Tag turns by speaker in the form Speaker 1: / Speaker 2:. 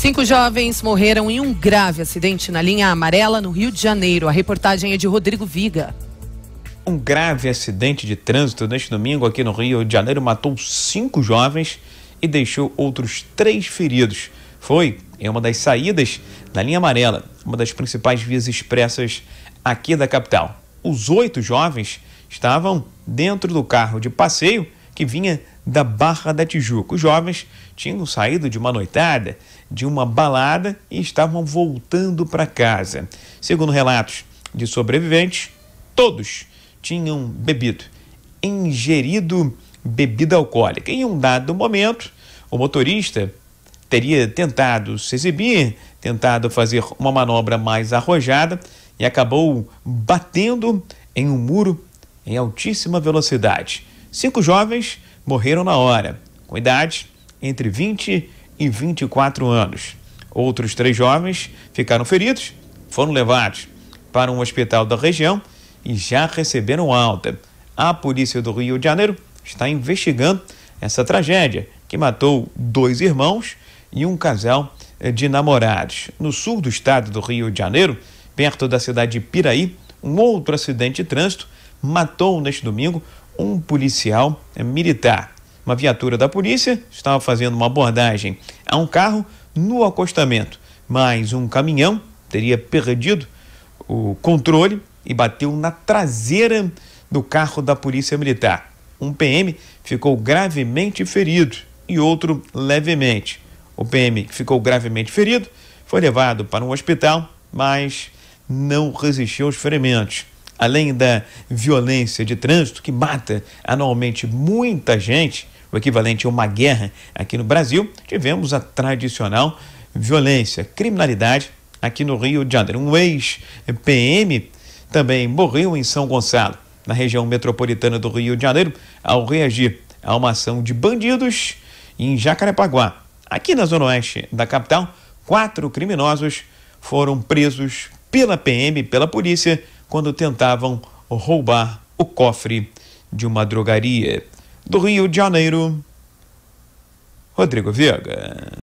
Speaker 1: Cinco jovens morreram em um grave acidente na linha amarela no Rio de Janeiro. A reportagem é de Rodrigo Viga. Um grave acidente de trânsito neste domingo aqui no Rio de Janeiro matou cinco jovens e deixou outros três feridos. Foi em uma das saídas da linha amarela, uma das principais vias expressas aqui da capital. Os oito jovens estavam dentro do carro de passeio que vinha da Barra da Tijuca. Os jovens tinham saído de uma noitada, de uma balada e estavam voltando para casa. Segundo relatos de sobreviventes, todos tinham bebido, ingerido bebida alcoólica. Em um dado momento, o motorista teria tentado se exibir, tentado fazer uma manobra mais arrojada e acabou batendo em um muro em altíssima velocidade. Cinco jovens morreram na hora, com idade entre 20 e 24 anos. Outros três jovens ficaram feridos, foram levados para um hospital da região e já receberam alta. A polícia do Rio de Janeiro está investigando essa tragédia que matou dois irmãos e um casal de namorados. No sul do estado do Rio de Janeiro, perto da cidade de Piraí, um outro acidente de trânsito matou neste domingo um policial é, militar. Uma viatura da polícia estava fazendo uma abordagem a um carro no acostamento, mas um caminhão teria perdido o controle e bateu na traseira do carro da polícia militar. Um PM ficou gravemente ferido e outro levemente. O PM que ficou gravemente ferido foi levado para um hospital, mas não resistiu aos ferimentos além da violência de trânsito que mata anualmente muita gente, o equivalente a uma guerra aqui no Brasil, tivemos a tradicional violência, criminalidade aqui no Rio de Janeiro. Um ex-PM também morreu em São Gonçalo, na região metropolitana do Rio de Janeiro, ao reagir a uma ação de bandidos em Jacarepaguá. Aqui na zona oeste da capital, quatro criminosos foram presos pela PM, pela polícia, quando tentavam roubar o cofre de uma drogaria. Do Rio de Janeiro, Rodrigo Viega